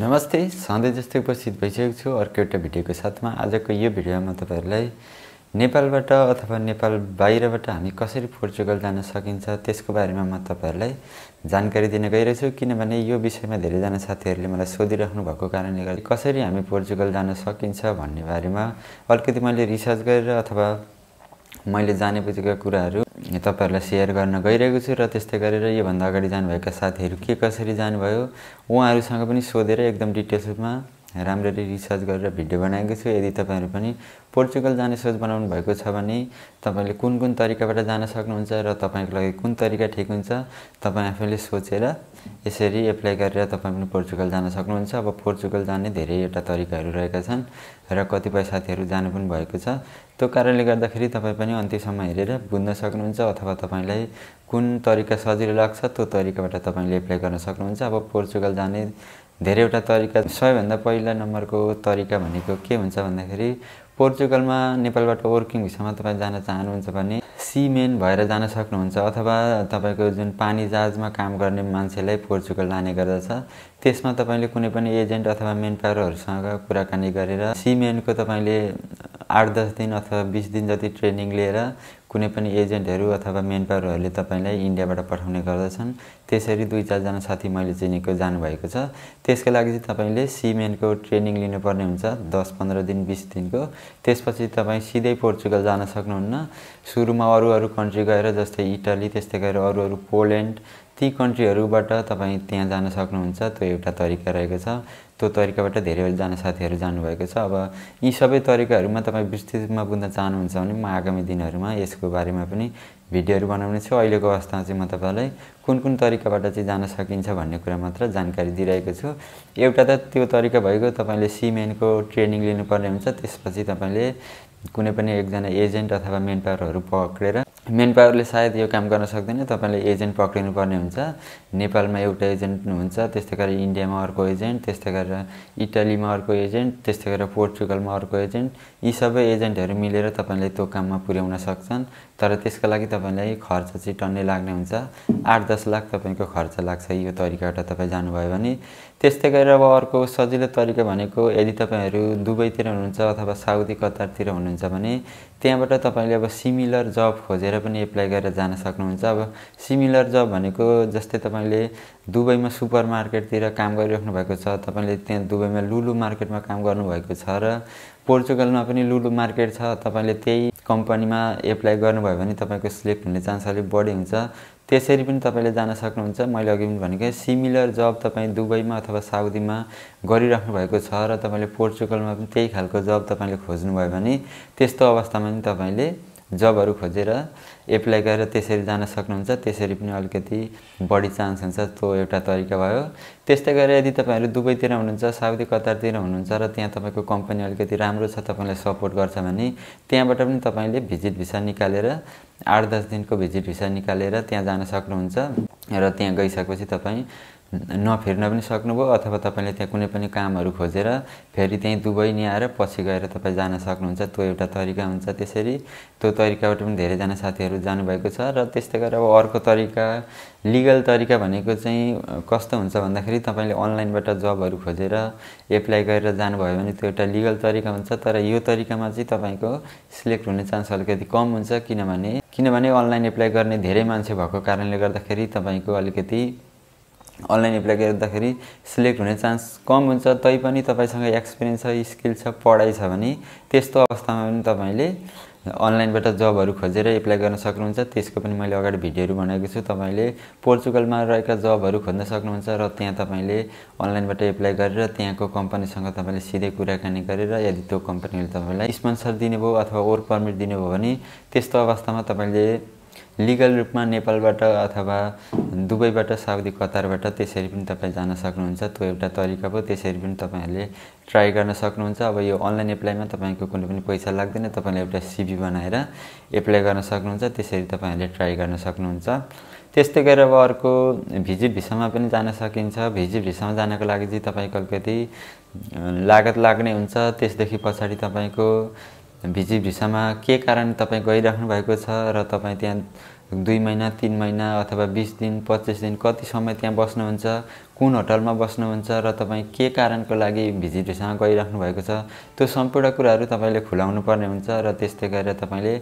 नमस्ते सधैँ जस्तै उपस्थित भइसकेको छु अर्को एउटा भिडियोको साथमा आजको यो भिडियोमा तपाईँहरूलाई नेपालबाट अथवा नेपाल बाहिरबाट हामी कसरी पोर्चुगल जान सकिन्छ त्यसको बारेमा म तपाईँहरूलाई जानकारी दिन गइरहेछु किनभने यो विषयमा धेरैजना साथीहरूले मलाई सोधिराख्नु भएको कारणले गर्दा कसरी हामी पोर्चुगल जान सकिन्छ भन्ने बारेमा अलिकति मैले रिसर्च गरेर अथवा मैले जाने बुझेका कुराहरू तपाईँहरूलाई सेयर गर्न गइरहेको छु र त्यस्तै गरेर योभन्दा अगाडि जानुभएका साथीहरू के कसरी जानुभयो उहाँहरूसँग पनि सोधेर एकदम डिटेल्समा राम्ररी रिसर्च गरेर भिडियो बनाएको छु यदि तपाईँहरू पनि पोर्चुगल जाने सोच बनाउनु भएको छ भने तपाईँले कुन कुन तरिकाबाट जान सक्नुहुन्छ र तपाईँको लागि कुन तरिका ठिक हुन्छ तपाईँ आफैले सोचेर यसरी एप्लाई गरेर तपाईँ पनि पोर्चुगल जान सक्नुहुन्छ अब पोर्चुगल जाने धेरैवटा तरिकाहरू रहेका छन् र कतिपय साथीहरू जानु पनि भएको छ त्यो कारणले गर्दाखेरि तपाईँ पनि अन्त्यसम्म हेरेर बुझ्न सक्नुहुन्छ अथवा तपाईँलाई कुन तरिका सजिलो लाग्छ त्यो तरिकाबाट तपाईँले एप्लाई गर्न सक्नुहुन्छ अब पोर्चुगल जाने धेरैवटा तरिका सबैभन्दा पहिला नम्बरको तरिका भनेको के हुन्छ भन्दाखेरि पोर्चुगलमा नेपालबाट वर्किङ भिसामा तपाईँ जान चाहनुहुन्छ भने सिमेन भएर जान सक्नुहुन्छ अथवा तपाईँको जुन पानी जहाजमा काम गर्ने मान्छेलाई पोर्चुगल लाने गर्दछ त्यसमा तपाईँले कुनै पनि एजेन्ट अथवा मेन पावरहरूसँग कुराकानी गरेर सिमेनको तपाईँले आठ दस दिन अथवा बिस दिन जति ट्रेनिङ लिएर कुनै पनि एजेन्टहरू अथवा मेन पावरहरूले तपाईँलाई इन्डियाबाट पठाउने गर्दछन् त्यसरी दुई चारजना साथी मैले चिनेको जानुभएको छ त्यसको लागि चाहिँ तपाईँले सिमेनको ट्रेनिङ लिनुपर्ने हुन्छ दस पन्ध्र दिन बिस दिनको त्यसपछि तपाईँ सिधै पोर्चुगल जान सक्नुहुन्न सुरुमा अरू अरू कन्ट्री गएर जस्तै इटली त्यस्तै गरेर अरू अरू पोल्यान्ड ती कन्ट्रीहरूबाट तपाईँ त्यहाँ जान सक्नुहुन्छ त्यो एउटा तरिका रहेको छ त्यो तरिकाबाट धेरैजना साथीहरू जानुभएको छ अब यी सबै तरिकाहरूमा तपाईँ विस्तृतमा बुझ्न चाहनुहुन्छ भने म आगामी दिनहरूमा यसको बारेमा पनि भिडियोहरू बनाउने छु अहिलेको अवस्थामा चाहिँ म तपाईँलाई कुन कुन तरिकाबाट चाहिँ जान सकिन्छ भन्ने कुरा मात्र जानकारी दिइरहेको छु एउटा त त्यो तरिका भएको तपाईँले सिमेनको ट्रेनिङ लिनुपर्ने हुन्छ त्यसपछि तपाईँले कुनै पनि एकजना एजेन्ट अथवा मेन पावरहरू पक्रेर मेन पावरले सायद यो काम गर्न सक्दैन तपाईँले एजेन्ट पक्रिनु पर्ने हुन्छ नेपालमा एउटा एजेन्ट हुन्छ त्यस्तै गरेर इन्डियामा अर्को एजेन्ट त्यस्तै गरेर इटालीमा अर्को एजेन्ट त्यस्तै गरेर पोर्चुगलमा अर्को एजेन्ट यी सबै एजेन्टहरू मिलेर तपाईँले त्यो काममा पुर्याउन सक्छन् तर त्यसको लागि तपाईँलाई खर्च चाहिँ टन्नै लाग्ने हुन्छ आठ दस लाख तपाईँको खर्च लाग्छ यो तरिकाबाट तपाईँ जानुभयो भने त्यस्तै गरेर अब अर्को सजिलो तरिका भनेको यदि तपाईँहरू दुबईतिर हुनुहुन्छ अथवा साउदी कतारतिर हुनुहुन्छ भने त्यहाँबाट तपाईँले अब सिमिलर जब खोजेर पनि एप्लाई गरेर जान सक्नुहुन्छ अब सिमिलर जब भनेको जस्तै तपाईँले दुबईमा सुपर मार्केटतिर काम गरिराख्नु भएको छ तपाईँले त्यहाँ दुबईमा लुलु मार्केटमा काम गर्नुभएको छ र पोर्चुगलमा पनि लुलु मार्केट छ तपाईँले त्यही कम्पनीमा एप्लाई गर्नुभयो भने तपाईँको सिलेक्ट हुने चान्स अलिक बढी हुन्छ त्यसरी पनि तपाईँले जान सक्नुहुन्छ मैले अघि पनि भनेको सिमिलर जब तपाईँ दुबईमा अथवा साउदीमा गरिराख्नु भएको छ र तपाईँले पोर्चुगलमा पनि त्यही खालको जब तपाईँले खोज्नुभयो भने त्यस्तो अवस्थामा पनि तपाईँले जबहरू खोजेर एप्लाई गरेर त्यसरी जान सक्नुहुन्छ त्यसरी पनि अलिकति बढी चान्स हुन्छ त्यो एउटा तरिका भयो त्यस्तै गरेर यदि तपाईँहरू दुबईतिर हुनुहुन्छ साउदी कतारतिर हुनुहुन्छ र त्यहाँ तपाईँको कम्पनी अलिकति राम्रो छ तपाईँलाई सपोर्ट गर्छ भने त्यहाँबाट पनि तपाईँले भिजिट भिसा निकालेर आठ दस दिनको भिजिट भिसा निकालेर त्यहाँ जान सक्नुहुन्छ र त्यहाँ गइसकेपछि तपाईँ नफेर्न पनि सक्नुभयो अथवा तपाईँले त्यहाँ कुनै पनि कामहरू खोजेर फेरि त्यहीँ दुबई निहाएर पछि गएर तपाईँ जान सक्नुहुन्छ त्यो एउटा तरिका हुन्छ त्यसरी त्यो तरिकाबाट पनि धेरैजना साथीहरू जानुभएको छ र त्यस्तै गरेर अब अर्को तरिका लिगल तरिका भनेको चाहिँ कस्तो हुन्छ भन्दाखेरि तपाईँले अनलाइनबाट जबहरू खोजेर एप्लाई गरेर जानुभयो भने त्यो एउटा लिगल तरिका हुन्छ तर यो तरिकामा चाहिँ तपाईँको सिलेक्ट हुने चान्स अलिकति कम हुन्छ किनभने किनभने अनलाइन एप्लाई गर्ने धेरै मान्छे भएको कारणले गर्दाखेरि तपाईँको अलिकति अनलाइन एप्लाई गर्दाखेरि सिलेक्ट हुने चान्स कम हुन्छ तैपनि तपाईँसँग एक्सपिरियन्स छ स्किल छ पढाइ छ भने त्यस्तो अवस्थामा पनि तपाईँले अनलाइनबाट जबहरू खोजेर एप्लाई गर्न सक्नुहुन्छ त्यसको पनि मैले अगाडि भिडियोहरू बनाएको छु तपाईँले पोर्चुगलमा रहेका जबहरू खोज्न सक्नुहुन्छ र त्यहाँ तपाईँले अनलाइनबाट एप्लाई गरेर त्यहाँको कम्पनीसँग तपाईँले सिधै कुराकानी गरेर यदि त्यो कम्पनीले तपाईँलाई स्पोन्सर दिनुभयो अथवा वर्क पर्मिट दिनुभयो भने त्यस्तो अवस्थामा तपाईँले लिगल रूपमा नेपालबाट अथवा दुबईबाट साउदी कतारबाट त्यसरी पनि तपाईँ जान सक्नुहुन्छ त्यो एउटा तरिका भयो त्यसरी पनि तपाईँहरूले ट्राई गर्न सक्नुहुन्छ अब यो अनलाइन एप्लाईमा तपाईँको कुनै पनि पैसा लाग्दैन तपाईँले एउटा सिबी बनाएर एप्लाई गर्न सक्नुहुन्छ त्यसरी तपाईँहरूले ट्राई गर्न सक्नुहुन्छ त्यस्तै गरेर अब अर्को भिजिट भिसामा पनि जान सकिन्छ भिजिट भिसामा जानको लागि चाहिँ तपाईँको अलिकति लागत लाग्ने हुन्छ त्यसदेखि पछाडि तपाईँको भिजी भिसामा के कारण तपाईँ गइराख्नु भएको छ र तपाईँ त्यहाँ दुई महिना तिन महिना अथवा बिस दिन पच्चिस दिन कति समय त्यहाँ बस्नुहुन्छ कुन होटलमा बस्नुहुन्छ र तपाईँ के कारणको लागि भिजिट भिसामा गइराख्नु भएको छ त्यो सम्पूर्ण कुराहरू तपाईँले खुलाउनु पर्ने हुन्छ र त्यस्तै गरेर तपाईँले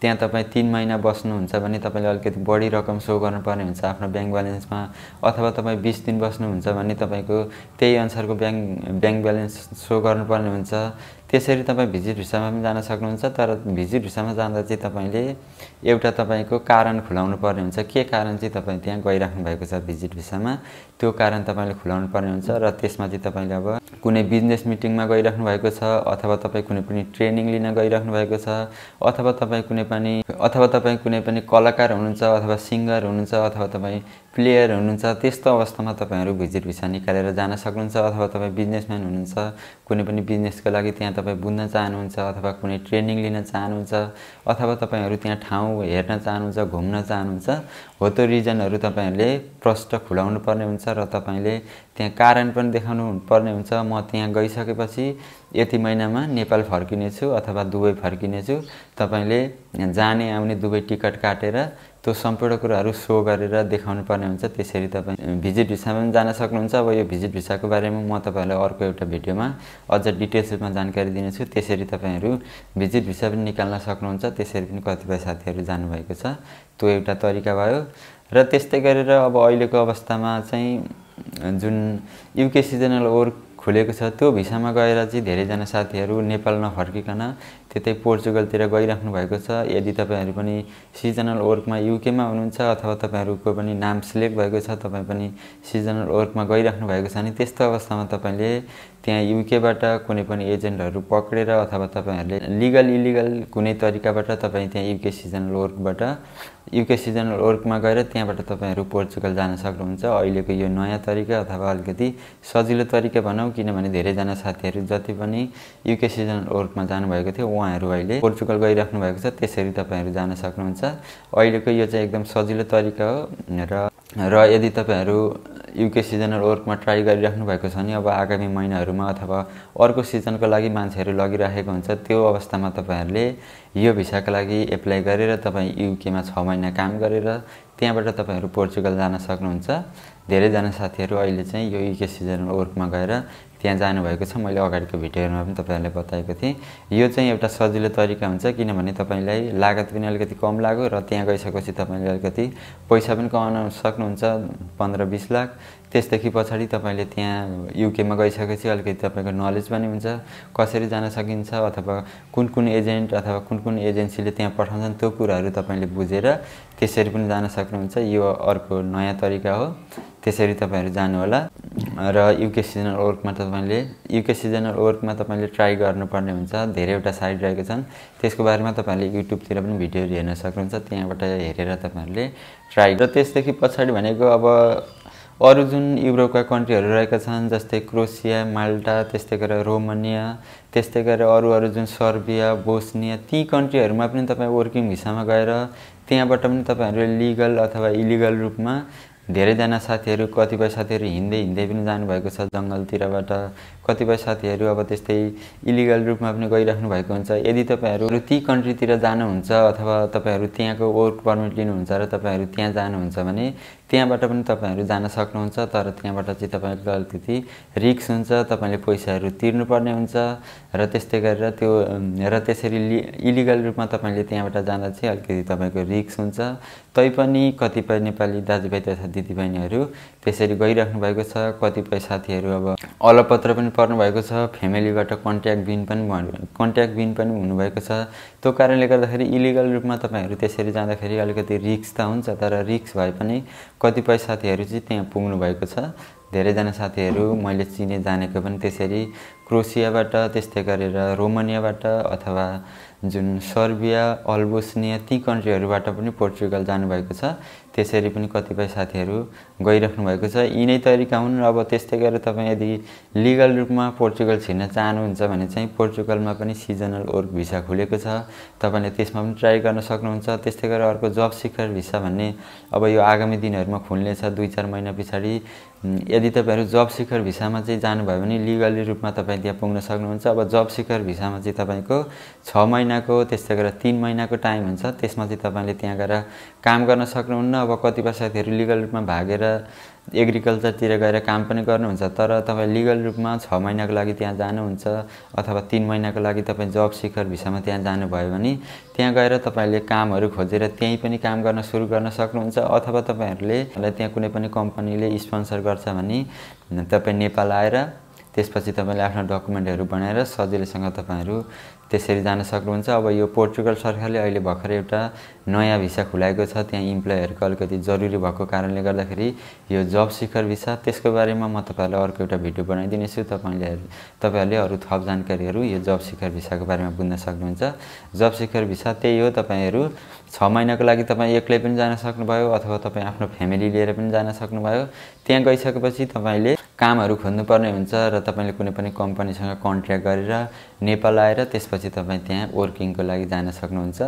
त्यहाँ तपाईँ तिन महिना बस्नुहुन्छ भने तपाईँले अलिकति बढी रकम सो गर्नुपर्ने हुन्छ आफ्नो ब्याङ्क ब्यालेन्समा अथवा तपाईँ बिस दिन बस्नुहुन्छ भने तपाईँको त्यही अनुसारको ब्याङ्क ब्याङ्क ब्यालेन्स सो गर्नुपर्ने हुन्छ त्यसरी तपाईँ भिजिट भिसामा पनि जान सक्नुहुन्छ तर भिजिट भिसामा जाँदा चाहिँ तपाईँले एउटा तपाईँको कारण खुलाउनु पर्ने हुन्छ के कारण चाहिँ तपाईँ त्यहाँ गइराख्नु भएको छ भिजिट भिसामा त्यो कारण तपाईँले खुलाउनु पर्ने हुन्छ र त्यसमा चाहिँ तपाईँले अब कुनै बिजनेस मिटिङमा गइराख्नु भएको छ अथवा तपाईँ कुनै पनि ट्रेनिङ लिन गइराख्नु भएको छ अथवा तपाईँ कुनै पनि अथवा तपाईँ कुनै पनि कलाकार हुनुहुन्छ अथवा सिङ्गर हुनुहुन्छ अथवा तपाईँ प्लेयर हुनुहुन्छ त्यस्तो अवस्थामा तपाईँहरू भिजिट भिसा निकालेर जान सक्नुहुन्छ अथवा तपाईँ बिजनेसम्यान हुनुहुन्छ कुनै पनि बिजनेसको लागि त्यहाँ तपाईँ बुझ्न चाहनुहुन्छ अथवा कुनै ट्रेनिङ लिन चाहनुहुन्छ अथवा तपाईँहरू त्यहाँ ठाउँ हेर्न चाहनुहुन्छ घुम्न चाहनुहुन्छ हो त्यो रिजनहरू तपाईँहरूले प्रष्ट खुलाउनु पर्ने हुन्छ र तपाईँले त्यहाँ कारण पनि देखाउनु पर्ने हुन्छ म त्यहाँ गइसकेपछि यति महिनामा नेपाल फर्किनेछु अथवा दुबई फर्किनेछु तपाईँले जाने आउने दुबई टिकट काटेर त्यो सम्पूर्ण कुराहरू सो गरेर देखाउनु पर्ने हुन्छ त्यसरी तपाईँ भिजिट भिसामा पनि जान सक्नुहुन्छ अब यो भिजिट भिसाको बारेमा म तपाईँहरूलाई अर्को एउटा भिडियोमा अझ डिटेल्स रूपमा जानकारी दिनेछु त्यसरी तपाईँहरू भिजिट भिसा पनि निकाल्न सक्नुहुन्छ त्यसरी पनि कतिपय साथीहरू जानुभएको छ त्यो एउटा तरिका भयो र त्यस्तै गरेर अब अहिलेको अवस्थामा चाहिँ जुन युके सिजनल वर्क खुलेको छ त्यो भिसामा गएर चाहिँ धेरैजना साथीहरू नेपाल नफर्किकन त्यतै पोर्चुगलतिर गइराख्नु भएको छ यदि तपाईँहरू पनि सिजनल वर्कमा युकेमा हुनुहुन्छ अथवा तपाईँहरूको पनि नाम सिलेक्ट भएको छ तपाईँ पनि सिजनल वर्कमा गइराख्नु भएको छ भने त्यस्तो अवस्थामा तपाईँले त्यहाँ युकेबाट कुनै पनि एजेन्टहरू पक्रेर अथवा तपाईँहरूले लिगल इलिगल कुनै तरिकाबाट तपाईँ त्यहाँ युके सिजनल वर्कबाट युके सिजनल वर्कमा गएर त्यहाँबाट तपाईँहरू पोर्चुगल जान सक्नुहुन्छ अहिलेको यो नयाँ तरिका अथवा अलिकति सजिलो तरिका भनौँ किनभने धेरैजना साथीहरू जति पनि युके सिजनल वर्कमा जानुभएको थियो उहाँहरू अहिले पोलिटिकल गरिराख्नु भएको छ त्यसरी तपाईँहरू जान सक्नुहुन्छ अहिलेको यो चाहिँ एकदम सजिलो तरिका हो र र यदि तपाईँहरू युके सिजनल वर्कमा ट्राई गरिराख्नु भएको छ भने अब आगामी महिनाहरूमा अथवा अर्को सिजनको लागि मान्छेहरू लगिराखेको हुन्छ त्यो अवस्थामा तपाईँहरूले यो भिसाको लागि एप्लाई गरेर तपाईँ युकेमा छ महिना काम गरेर त्यहाँबाट तपाईँहरू पोर्चुगल जान सक्नुहुन्छ धेरैजना साथीहरू अहिले चाहिँ यो युके सिजनल वर्कमा गएर त्यहाँ जानुभएको छ मैले अगाडिको भिडियोहरूमा पनि तपाईँहरूलाई बताएको थिएँ यो चाहिँ एउटा सजिलो तरिका हुन्छ किनभने तपाईँलाई लागत पनि अलिकति कम लाग्यो र त्यहाँ गइसकेपछि तपाईँले अलिकति पैसा पनि कमाउन सक्नुहुन्छ पन्ध्र बिस लाख त्यसदेखि पछाडि तपाईँले त्यहाँ युकेमा गइसकेपछि अलिकति तपाईँको नलेज पनि हुन्छ कसरी जान सकिन्छ अथवा कुन कुन एजेन्ट अथवा कुन कुन एजेन्सीले त्यहाँ पठाउँछन् त्यो कुराहरू तपाईँले बुझेर त्यसरी पनि जान सक्नुहुन्छ यो अर्को नयाँ तरिका हो त्यसरी तपाईँहरू जानुहोला र युके सिजनल वर्कमा तपाईँले युके सिजनल वर्कमा तपाईँले ट्राई गर्नुपर्ने हुन्छ धेरैवटा साइड रहेको छन् त्यसको बारेमा तपाईँहरूले युट्युबतिर पनि भिडियोहरू हेर्न सक्नुहुन्छ त्यहाँबाट हेरेर तपाईँहरूले ट्राई र त्यसदेखि पछाडि भनेको अब अरू जुन युरोपका कन्ट्रीहरू रहेका छन् जस्तै क्रोसिया माल्टा त्यस्तै गरेर रोमानिया त्यस्तै गरेर अरू अरू जुन सर्बिया बोस्निया ती कन्ट्रीहरूमा पनि तपाईँ वर्किङ भिसामा गएर त्यहाँबाट पनि तपाईँहरूले लिगल अथवा इलिगल रूपमा धेरैजना साथीहरू कतिपय साथीहरू हिँड्दै हिँड्दै पनि जानुभएको छ जङ्गलतिरबाट कतिपय साथीहरू अब त्यस्तै इलिगल रूपमा पनि गइराख्नु भएको हुन्छ यदि तपाईँहरू ती कन्ट्रीतिर जानुहुन्छ अथवा तपाईँहरू त्यहाँको वर्क पर्मिट लिनुहुन्छ र तपाईँहरू त्यहाँ जानुहुन्छ भने त्यहाँबाट पनि तपाईँहरू जान सक्नुहुन्छ तर त्यहाँबाट चाहिँ तपाईँको अलिकति रिक्स हुन्छ तपाईँले पैसाहरू तिर्नुपर्ने हुन्छ र त्यस्तै गरेर त्यो र त्यसरी लि इलिगल रूपमा तपाईँले त्यहाँबाट जाँदा चाहिँ अलिकति तपाईँको रिक्स हुन्छ तैपनि कतिपय नेपाली दाजुभाइ तथा दिदीबहिनीहरू त्यसरी गइराख्नु भएको छ कतिपय साथीहरू अब अलपत्र पनि भएको छ फ्यामिलीबाट कन्ट्याक्ट बिन पनि कन्ट्याक्ट बिन पनि हुनुभएको छ त्यो कारणले गर्दाखेरि इलिगल रूपमा तपाईँहरू त्यसरी जाँदाखेरि अलिकति रिक्स त हुन्छ तर रिक्स भए पनि कतिपय साथीहरू चाहिँ त्यहाँ भएको छ धेरैजना साथीहरू मैले चिने जानेको पनि त्यसरी क्रोसियाबाट त्यस्तै गरेर रोमानियाबाट अथवा जुन सर्बिया अल्बोस्निया ती कन्ट्रीहरूबाट पनि पोर्चुगल जानुभएको छ त्यसरी पनि कतिपय साथीहरू गइराख्नु भएको छ यी नै तरिका हुन् अब त्यस्तै गरेर तपाईँ यदि लिगल रूपमा पोर्चुगल छिर्न चाहनुहुन्छ भने चाहिँ पोर्चुगलमा पनि सिजनल वर्क भिसा खुलेको छ तपाईँले त्यसमा पनि ट्राई गर्न सक्नुहुन्छ त्यस्तै गरेर अर्को जब सिकर भिसा भन्ने अब यो आगामी दिनहरूमा खुल्नेछ दुई चार महिना पछाडि यदि तपाईँहरू जब सिकर भिसामा चाहिँ जानुभयो भने लिगली रूपमा तपाईँ त्यहाँ पुग्न सक्नुहुन्छ अब जब सिकर भिसामा चाहिँ तपाईँको छ महिनाको त्यस्तै गरेर तिन महिनाको टाइम हुन्छ त्यसमा चाहिँ तपाईँले त्यहाँ गएर काम गर्न सक्नुहुन्न अब कतिपय साथीहरू लिगल रूपमा भागेर एग्रिकल्चरतिर गएर काम पनि गर्नुहुन्छ तर तपाईँ लिगल रूपमा छ महिनाको लागि त्यहाँ जानुहुन्छ अथवा तिन महिनाको लागि तपाईँ जब शिखर भिसामा त्यहाँ जानुभयो भने त्यहाँ गएर तपाईँले कामहरू खोजेर त्यहीँ पनि काम गर्न सुरु गर्न सक्नुहुन्छ अथवा तपाईँहरूले त्यहाँ कुनै पनि कम्पनीले स्पोन्सर गर्छ भने तपाईँ नेपाल आएर त्यसपछि तपाईँले आफ्नो डकुमेन्टहरू बनाएर सजिलैसँग तपाईँहरू त्यसरी जान सक्नुहुन्छ अब यो पोर्चुगल सरकारले अहिले भर्खर एउटा नयाँ भिसा खुलाएको छ त्यहाँ इम्प्लोइहरूको अलिकति जरुरी भएको कारणले गर्दाखेरि यो जब सिकर भिसा त्यसको बारेमा म तपाईँहरूलाई अर्को एउटा भिडियो बनाइदिनेछु तपाईँले तपाईँहरूले अरू थप जानकारीहरू यो जब सिकर भिसाको बारेमा बुझ्न सक्नुहुन्छ जब सिकर भिसा त्यही हो तपाईँहरू छ महिनाको लागि तपाईँ एक्लै पनि जान सक्नुभयो अथवा तपाईँ आफ्नो फ्यामिली लिएर पनि जान सक्नुभयो त्यहाँ गइसकेपछि तपाईँले कामहरू खोज्नुपर्ने हुन्छ र तपाईँले कुनै पनि कम्पनीसँग कन्ट्र्याक्ट गरेर नेपाल आएर त्यसपछि तपाईँ त्यहाँ वर्किङको लागि जान सक्नुहुन्छ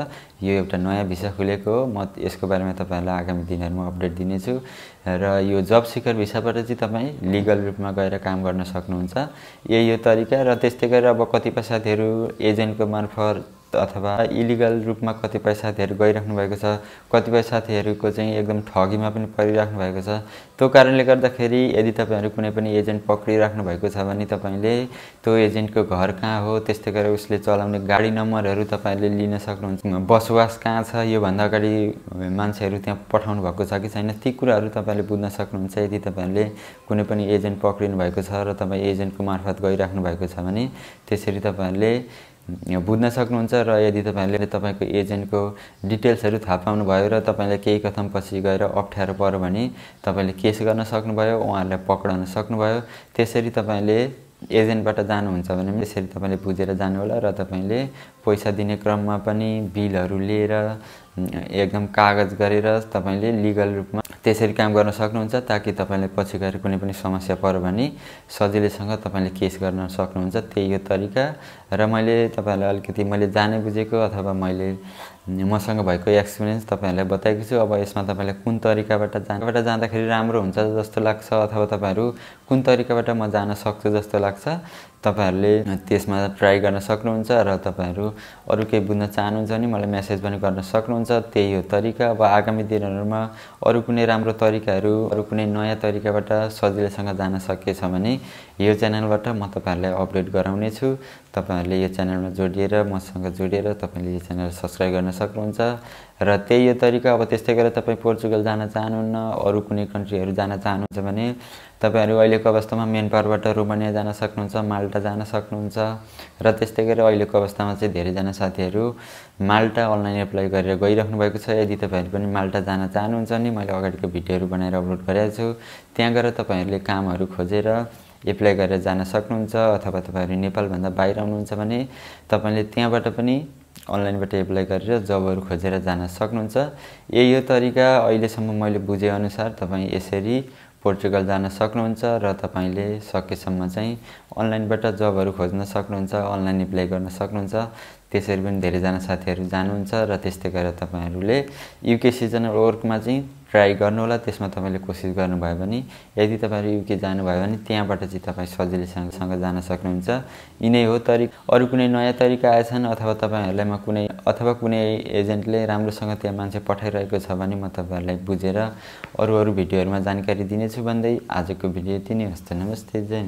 यो एउटा नयाँ भिसा खुलेको हो म यसको बारेमा तपाईँहरूलाई आगामी दिनहरूमा अपडेट दिनेछु र यो जब सिकर भिसाबाट चाहिँ तपाईँ लिगल रूपमा गएर काम गर्न सक्नुहुन्छ यही यो तरिका र त्यस्तै गरेर अब कतिपय साथीहरू एजेन्टको मार्फत अथवा इलिगल रूपमा कतिपय साथीहरू गइराख्नु भएको छ कतिपय साथीहरूको चाहिँ एकदम ठगीमा पनि परिराख्नु भएको छ त्यो कारणले गर्दाखेरि यदि तपाईँहरू कुनै पनि एजेन्ट पक्रिराख्नु भएको छ भने तपाईँले त्यो एजेन्टको घर कहाँ हो त्यस्तै गरेर उसले चलाउने गाडी नम्बरहरू तपाईँहरूले लिन सक्नुहुन्छ बसोबास कहाँ छ योभन्दा अगाडि मान्छेहरू त्यहाँ पठाउनु भएको छ कि छैन ती कुराहरू तपाईँले बुझ्न सक्नुहुन्छ यदि तपाईँहरूले कुनै पनि एजेन्ट पक्रिनु भएको छ र तपाईँ एजेन्टको मार्फत गइराख्नु भएको छ भने त्यसरी तपाईँहरूले बुझ्न सक्नुहुन्छ र यदि तपाईँले तपाईँको एजेन्टको डिटेल्सहरू थाहा पाउनुभयो र तपाईँले केही कथम पछि गएर अप्ठ्यारो पऱ्यो भने तपाईँले केस गर्न सक्नुभयो उहाँहरूलाई पक्राउन सक्नुभयो त्यसरी तपाईँले एजेन्टबाट जानुहुन्छ भने पनि त्यसरी तपाईँले बुझेर जानुहोला र तपाईँले पैसा दिने क्रममा पनि बिलहरू लिएर एकदम कागज गरेर तपाईँले लिगल रूपमा त्यसरी काम गर्न सक्नुहुन्छ ताकि तपाईँले पछि गएर कुनै पनि समस्या पऱ्यो भने सजिलैसँग तपाईँले केस गर्न सक्नुहुन्छ त्यही यो तरिका र मैले तपाईँहरूलाई अलिकति मैले जाने बुझेको अथवा मैले मसँग भएको एक्सपिरियन्स तपाईँहरूलाई बताएको छु अब यसमा तपाईँलाई कुन तरिकाबाट जानबाट जाँदाखेरि राम्रो हुन्छ जस्तो लाग्छ अथवा तपाईँहरू कुन तरिकाबाट म जान सक्छु जस्तो लाग्छ तपाईँहरूले त्यसमा ट्राई गर्न सक्नुहुन्छ र तपाईँहरू अरू केही बुझ्न चाहनुहुन्छ भने मलाई म्यासेज पनि गर्न सक्नुहुन्छ त्यही हो तरिका अब आगामी दिनहरूमा अरू कुनै राम्रो तरिकाहरू अरू कुनै नयाँ तरिकाबाट सजिलैसँग जान सकेछ भने यो च्यानलबाट म तपाईँहरूलाई अपडेट गराउनेछु तपाईँहरूले यो च्यानलमा जोडिएर मसँग जोडिएर तपाईँले यो च्यानल सब्सक्राइब गर्न सक्नुहुन्छ र त्यही यो तरिका अब त्यस्तै गरेर तपाईँ पोर्चुगल जान चाहनुहुन्न अरू कुनै कन्ट्रीहरू जान चाहनुहुन्छ भने तपाईँहरू अहिलेको अवस्थामा मेन पावरबाट रोमानिया जान सक्नुहुन्छ माल्टा जान सक्नुहुन्छ र त्यस्तै गरेर अहिलेको अवस्थामा चाहिँ धेरैजना साथीहरू माल्टा अनलाइन एप्लाई गरेर गइराख्नु भएको छ यदि तपाईँहरू पनि माल्टा जान चाहनुहुन्छ भने मैले अगाडिको भिडियोहरू बनाएर अपलोड गरेको छु त्यहाँ गएर तपाईँहरूले कामहरू खोजेर एप्लाई गरेर जान सक्नुहुन्छ अथवा तपाईँहरू नेपालभन्दा बाहिर आउनुहुन्छ भने तपाईँले त्यहाँबाट पनि अनलाइनबाट एप्लाई गरेर जबहरू खोजेर जान सक्नुहुन्छ यही यो तरिका अहिलेसम्म मैले बुझेअनुसार तपाईँ यसरी पोर्चुगल जान सक्नुहुन्छ र तपाईँले सकेसम्म चाहिँ अनलाइनबाट जबहरू खोज्न सक्नुहुन्छ अनलाइन एप्लाई गर्न सक्नुहुन्छ त्यसरी पनि धेरैजना साथीहरू जानुहुन्छ र त्यस्तै गरेर तपाईँहरूले युके सिजनल वर्कमा चाहिँ ट्राई गर्नुहोला त्यसमा तपाईँले कोसिस गर्नुभयो भने यदि तपाईँहरू युके जानुभयो भने त्यहाँबाट चाहिँ तपाईँ सजिलैसँगसँग जान सक्नुहुन्छ यिनै हो तरि अरू कुनै नयाँ तरिका आएछन् अथवा तपाईँहरूलाई म कुनै अथवा कुनै एजेन्टले राम्रोसँग त्यहाँ मान्छे पठाइरहेको छ भने म तपाईँहरूलाई बुझेर अरू अरू भिडियोहरूमा जानकारी दिनेछु भन्दै आजको भिडियो यति नै हस्त नमस्ते जय